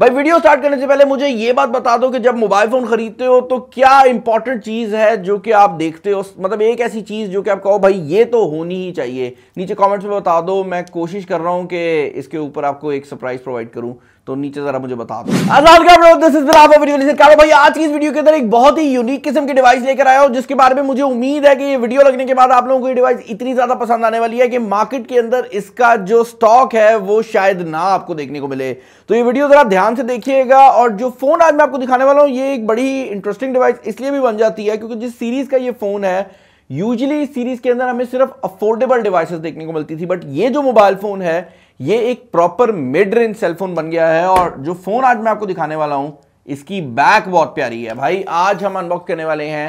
भाई video start करने से पहले मुझे ये बात बता दो कि जब मोबाइल फोन खरीदते हो तो क्या इंपॉर्टेंट चीज है जो कि आप देखते हो मतलब एक ऐसी चीज जो कि आप कहो भाई ये तो होनी ही चाहिए नीचे कमेंट्स में बता दो मैं कोशिश कर रहा हूं कि इसके ऊपर आपको एक सरप्राइज प्रोवाइड करूं तो नीचे जरा मुझे बता दो भाई आज की इस वीडियो के अंदर एक बहुत ही यूनिक किस्म की डिवाइस लेकर आया हूं जिसके बारे में मुझे उम्मीद है कि ये वीडियो लगने के बाद आप लोगों को ये डिवाइस इतनी ज्यादा पसंद आने वाली है कि मार्केट के अंदर इसका जो स्टॉक है वो शायद ना आपको देखने को मिले तो ये वीडियो जरा ध्यान ध्यान से देखिएगा और जो फोन आज मैं आपको दिखाने वाला हूं ये एक बड़ी इंटरेस्टिंग डिवाइस इसलिए भी बन जाती है क्योंकि जिस सीरीज का ये फोन है यूजली इस सीरीज के अंदर हमें सिर्फ अफोर्डेबल डिवाइसेस देखने को मिलती थी बट ये जो मोबाइल फोन है ये एक प्रॉपर मिड रेंज सेलफोन बन गया है और जो फोन आज मैं आपको दिखाने वाला हूं इसकी बैक बहुत प्यारी है भाई आज हम अनबॉक्स करने वाले हैं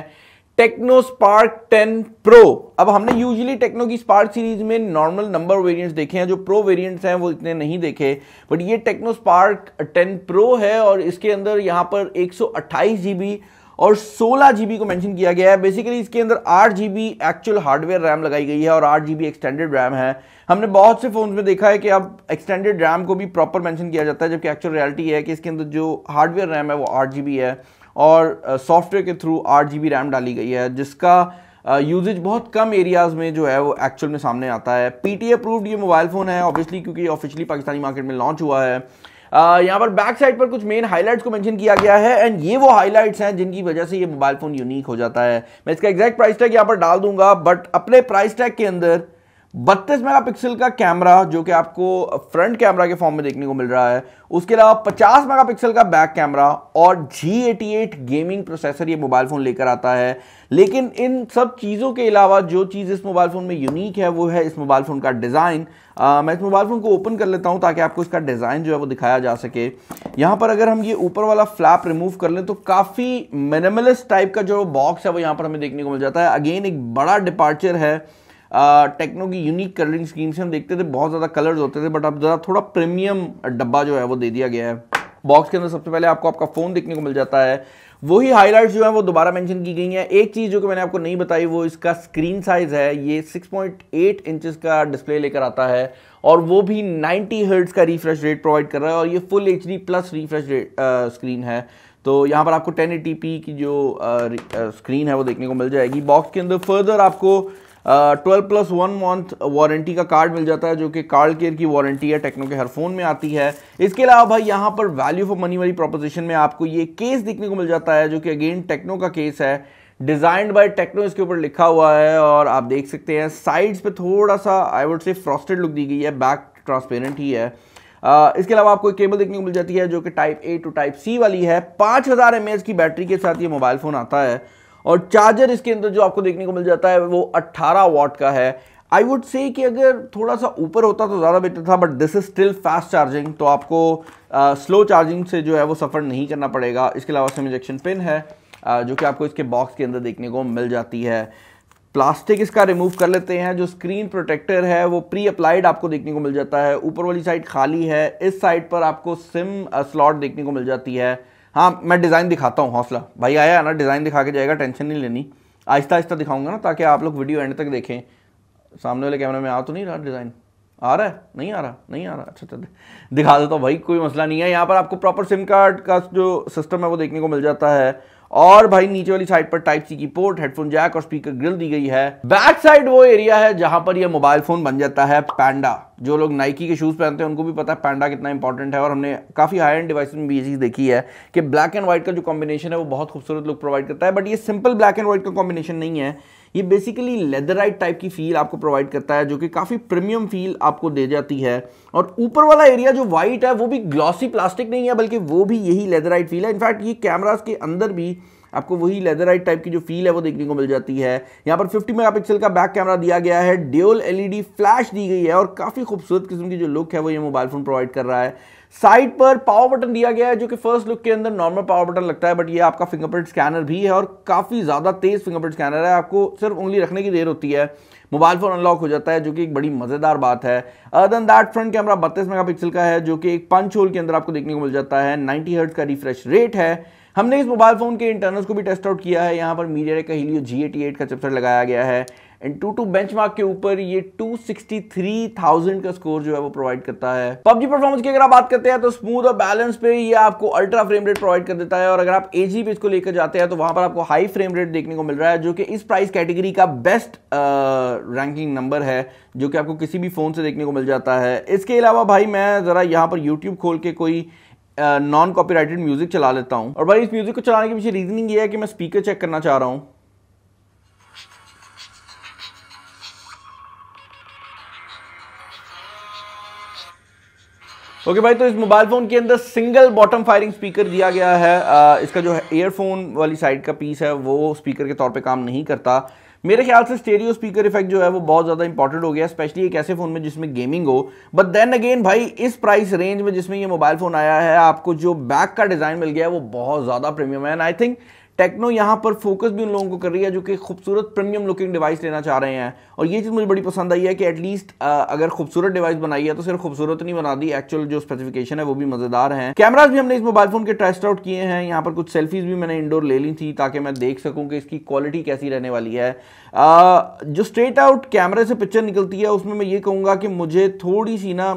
टेक्नो स्पार्क 10 प्रो अब हमने यूजुअली टेक्नो की स्पार्क सीरीज में नॉर्मल नंबर वेरिएंट्स देखे हैं जो प्रो वेरिएंट्स हैं वो इतने नहीं देखे बट ये टेक्नो स्पार्क 10 प्रो है और इसके अंदर यहाँ पर एक सौ और सोलह जीबी को मेंशन किया गया है बेसिकली इसके अंदर आठ जीबी एक्चुअल हार्डवेयर रैम लगाई गई है और आठ जीबी एक्सटेंडेड रैम है हमने बहुत से फोन में देखा है कि अब एक्सटेंडेड रैम को भी प्रॉपर मेंशन किया जाता है जबकि एक्चुअल रियलिटी है कि इसके अंदर जो हार्डवेयर रैम है वो आठ जीबी है और सॉफ्टवेयर के थ्रू आठ जी रैम डाली गई है जिसका यूजेज बहुत कम एरियाज़ में जो है वो एक्चुअल में सामने आता है पी टी अप्रूव्ड ये मोबाइल फ़ोन है ऑब्वियसली क्योंकि ऑफिशियली पाकिस्तानी मार्केट में लॉन्च हुआ है यहाँ पर बैक साइड पर कुछ मेन हाईलाइट्स को मेंशन किया गया है एंड ये वो हाईलाइट्स हैं जिनकी वजह से ये मोबाइल फ़ोन यूनिक हो जाता है मैं इसका एग्जैक्ट प्राइस टैग यहाँ पर डाल दूंगा बट अपने प्राइस टैग के अंदर बत्तीस मेगापिक्सल का कैमरा जो कि आपको फ्रंट कैमरा के फॉर्म में देखने को मिल रहा है उसके अलावा 50 मेगापिक्सल का बैक कैमरा और G88 गेमिंग प्रोसेसर ये मोबाइल फ़ोन लेकर आता है लेकिन इन सब चीज़ों के अलावा जो चीज़ इस मोबाइल फ़ोन में यूनिक है वो है इस मोबाइल फ़ोन का डिज़ाइन मैं इस मोबाइल फ़ोन को ओपन कर लेता हूँ ताकि आपको इसका डिज़ाइन जो है वो दिखाया जा सके यहाँ पर अगर हम ये ऊपर वाला फ्लैप रिमूव कर लें तो काफ़ी मिनिमलिस्ट टाइप का जो बॉक्स है वो यहाँ पर हमें देखने को मिल जाता है अगेन एक बड़ा डिपार्चर है टेक्नो की यूनिक कलरिंग से हम देखते थे बहुत ज़्यादा कलर्स होते थे बट अब ज़रा थोड़ा प्रीमियम डब्बा जो है वो दे दिया गया है बॉक्स के अंदर सबसे पहले आपको आपका फ़ोन देखने को मिल जाता है वही हाइलाइट्स जो है वो दोबारा मेंशन की गई हैं एक चीज़ जो कि मैंने आपको नहीं बताई वो इसका स्क्रीन साइज़ है ये 6.8 इंचेस का डिस्प्ले लेकर आता है और वो भी 90 हर्ट्स का रिफ्रेश रेट प्रोवाइड कर रहा है और ये full H plus refresh rate screen है तो यहाँ पर आपको टेन की जो स्क्रीन है वो देखने को मिल जाएगी बॉक्स के अंदर फर्दर आपको twelve plus one month warranty का कार्ड मिल जाता है जो कि कार्ड केयर की वारंटी है टेक्नो के हर फोन में आती है इसके अलावा भाई यहाँ पर वैल्यू फॉर मनी वाली प्रोपोजिशन में आपको ये केस देखने को मिल जाता है जो कि अगेन टेक्नो का केस है डिजाइंड बाय टेक्नो इसके ऊपर लिखा हुआ है और आप देख सकते हैं साइड्स पे थोड़ा सा आई वुड से फ्रॉस्टेड लुक दी गई है बैक ट्रांसपेरेंट ही है Uh, इसके अलावा आपको एक केबल देखने को मिल जाती है जो कि type A to type C वाली है पाँच हज़ार की बैटरी के साथ ये मोबाइल फ़ोन आता है और चार्जर इसके अंदर जो आपको देखने को मिल जाता है वो 18 वॉट का है आई वुड से कि अगर थोड़ा सा ऊपर होता तो ज़्यादा बेटर था but this is still fast charging तो आपको स्लो uh, चार्जिंग से जो है वो सफ़र नहीं करना पड़ेगा इसके अलावा सेम इंजेक्शन पिन है uh, जो कि आपको इसके बॉक्स के अंदर देखने को मिल जाती है प्लास्टिक इसका रिमूव कर लेते हैं जो स्क्रीन प्रोटेक्टर है वो प्री अप्लाइड आपको देखने को मिल जाता है ऊपर वाली साइड खाली है इस साइड पर आपको सिम स्लॉट देखने को मिल जाती है हाँ मैं डिज़ाइन दिखाता हूँ हौसला भाई आया है ना डिज़ाइन दिखा के जाएगा टेंशन नहीं लेनी आहिस्ता आहिस्ता दिखाऊंगा ना ताकि आप लोग वीडियो एंड तक देखें सामने वाले कैमरे में आ तो नहीं रहा डिज़ाइन आ रहा है नहीं आ रहा नहीं आ रहा अच्छा अच्छा दिखा देता हूँ भाई कोई मसला नहीं है यहाँ पर आपको प्रॉपर सिम कार्ड का जो सिस्टम है वो देखने को मिल जाता है और भाई नीचे वाली साइड पर टाइप सी की पोर्ट हेडफोन जैक और स्पीकर ग्रिल दी गई है बैक साइड वो एरिया है जहां पर यह मोबाइल फोन बन जाता है पैंडा जो लोग नाइकी के शूज़ पहनते हैं उनको भी पता है पैंडा कितना इंपॉर्टेंट है और हमने काफ़ी हाई एंड डिवाइस में भी ये चीज़ देखी है कि ब्लैक एंड व्हाइट का जो कॉम्बिनेशन है वो बहुत खूबसूरत लुक प्रोवाइड करता है बट ये सिंपल ब्लैक एंड व्हाइट का कॉम्बिनेशन नहीं है ये बेसिकली लेदराइट टाइप की फील आपको प्रोवाइड करता है जो कि काफ़ी प्रीमियम फील आपको दे जाती है और ऊपर वाला एरिया जो व्हाइट है वो भी ग्लॉसी प्लास्टिक नहीं है बल्कि वो भी यही लेदराइट फील है इनफैक्ट ये कैमराज के अंदर भी आपको वही लेदराइट टाइप की जो फील है वो देखने को मिल जाती है यहाँ पर 50 मेगापिक्सल का बैक कैमरा दिया गया है ड्यूल एलईडी फ्लैश दी गई है और काफ़ी खूबसूरत किस्म की जो लुक है वो ये मोबाइल फ़ोन प्रोवाइड कर रहा है साइड पर पावर बटन दिया गया है जो कि फर्स्ट लुक के अंदर नॉर्मल पावर बटन लगता है बट ये आपका फिंगरप्रिंट स्कैनर भी है और काफ़ी ज़्यादा तेज़ फिंगरप्रिंट स्कैनर है आपको सिर्फ उंगली रखने की देर होती है मोबाइल फ़ोन अनलॉक हो जाता है जो कि एक बड़ी मज़ेदार बात है अदन दैट फ्रंट कैमरा बत्तीस मेगापिक्सल का है जो कि एक पंच होल के अंदर आपको देखने को मिल जाता है नाइनटी हर्ट का रिफ्रेश रेट है हमने इस मोबाइल फ़ोन के इंटरनल्स को भी टेस्ट आउट किया है यहाँ पर मीडिया का हीलियो जी एटी एट का चिपसेट लगाया गया है एंड टू टू बेंच के ऊपर ये 263,000 का स्कोर जो है वो प्रोवाइड करता है पबजी परफॉर्मेंस की अगर आप बात करते हैं तो स्मूथ और बैलेंस पे ये आपको अल्ट्रा फ्रेम रेट प्रोवाइड कर देता है और अगर आप एजी पे इसको लेकर जाते हैं तो वहां पर आपको हाई फ्रेम रेट देखने को मिल रहा है जो कि इस प्राइस कैटेगरी का बेस्ट रैंकिंग नंबर है जो कि आपको किसी भी फोन से देखने को मिल जाता है इसके अलावा भाई मैं जरा यहाँ पर यूट्यूब खोल के कोई नॉन कॉपीराइटेड म्यूज़िक चला लेता हूँ और भाई इस म्यूज़िक को चलाने के पीछे रीजनिंग ये है कि मैं स्पीकर चेक करना चाह रहा हूँ ओके okay भाई तो इस मोबाइल फ़ोन के अंदर सिंगल बॉटम फायरिंग स्पीकर दिया गया है आ, इसका जो है एयरफोन वाली साइड का पीस है वो स्पीकर के तौर पे काम नहीं करता मेरे ख्याल से स्टेरियो स्पीकर इफेक्ट जो है वो बहुत ज़्यादा इंपॉर्टेंट हो गया स्पेशली एक ऐसे फ़ोन में जिसमें गेमिंग हो बट देन अगेन भाई इस प्राइस रेंज में जिसमें ये मोबाइल फ़ोन आया है आपको जो बैक का डिज़ाइन मिल गया है वो बहुत ज़्यादा प्रीमियम है एंड आई थिंक टेक्नो यहाँ पर फोकस भी उन लोगों को कर रही है जो कि खूबसूरत प्रीमियम लुकिंग डिवाइस लेना चाह रहे हैं और ये चीज़ मुझे बड़ी पसंद आई है कि एटलीस्ट अगर खूबसूरत डिवाइस बनाई है तो सिर्फ खूबसूरत नहीं बना दी एक्चुअल जो स्पेसिफिकेशन है वो भी मज़ेदार हैं कैमराज भी हमने इस मोबाइल फ़ोन के टेस्ट आउट किए हैं यहाँ पर कुछ सेल्फीज़ भी मैंने इंडोर ले ली थी ताकि मैं देख सकूँ कि इसकी क्वालिटी कैसी रहने वाली है जो स्ट्रेट आउट कैमरे से पिक्चर निकलती है उसमें मैं ये कहूँगा कि मुझे थोड़ी सी ना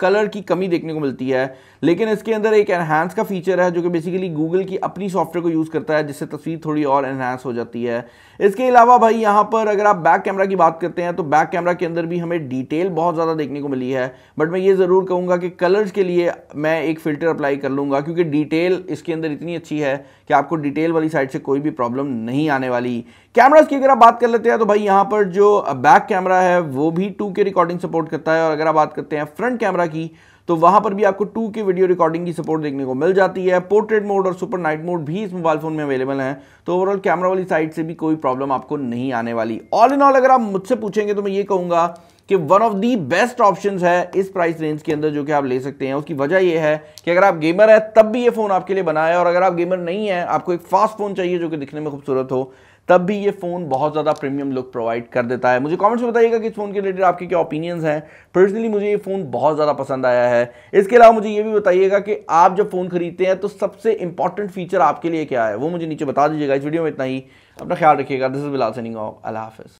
कलर की कमी देखने को मिलती है लेकिन इसके अंदर एक एनहांस का फीचर है जो कि बेसिकली गूगल की अपनी सॉफ्टवेयर को यूज़ करता है जिससे तस्वीर थोड़ी और इन्हांस हो जाती है इसके अलावा भाई यहाँ पर अगर आप बैक कैमरा की बात करते हैं तो बैक कैमरा के अंदर भी हमें डिटेल बहुत ज़्यादा देखने को मिली है बट मैं ये ज़रूर कहूँगा कि कलर्स के लिए मैं एक फ़िल्टर अप्लाई कर लूँगा क्योंकि डिटेल इसके अंदर इतनी अच्छी है कि आपको डिटेल वाली साइड से कोई भी प्रॉब्लम नहीं आने वाली कैमराज की अगर आप बात कर लेते हैं तो भाई यहाँ पर जो बैक कैमरा है वो भी टू रिकॉर्डिंग सपोर्ट करता है और अगर आप बात करते हैं फ्रंट कैमरा की तो वहां पर भी आपको टू के वीडियो रिकॉर्डिंग की सपोर्ट देखने को मिल जाती है पोर्ट्रेट मोड और सुपर नाइट मोड भी इस मोबाइल फोन में अवेलेबल है तो ओवरऑल कैमरा वाली साइड से भी कोई प्रॉब्लम आपको नहीं आने वाली ऑल इन ऑल अगर आप मुझसे पूछेंगे तो मैं ये कहूंगा कि one of the best options है इस प्राइस रेंज के अंदर जो कि आप ले सकते हैं उसकी वजह यह है कि अगर आप गेमर है तब भी ये फ़ोन आपके लिए बनाया है और अगर आप गेमर नहीं है आपको एक फास्ट फ़ोन चाहिए जो कि दिखने में खूबसूरत हो तब भी ये फ़ोन बहुत ज़्यादा प्रीमियम लुक प्रोवाइड कर देता है मुझे कमेंट्स में बताइएगा कि इस फ़ोन के रिलेटेड आपके क्या ओपिनियंस हैं पर्सनली मुझे ये फ़ोन बहुत ज़्यादा पसंद आया है इसके अलावा मुझे ये भी बताइएगा कि आप जब फ़ोन खरीदते हैं तो सबसे इंपॉर्टेंट फीचर आपके लिए क्या है वो मुझे नीचे बता दीजिएगा इस वीडियो में इतना ही अपना ख्याल रखिएगा दिस इज़ बिलाल ऑफ अल्लाह हाफिज़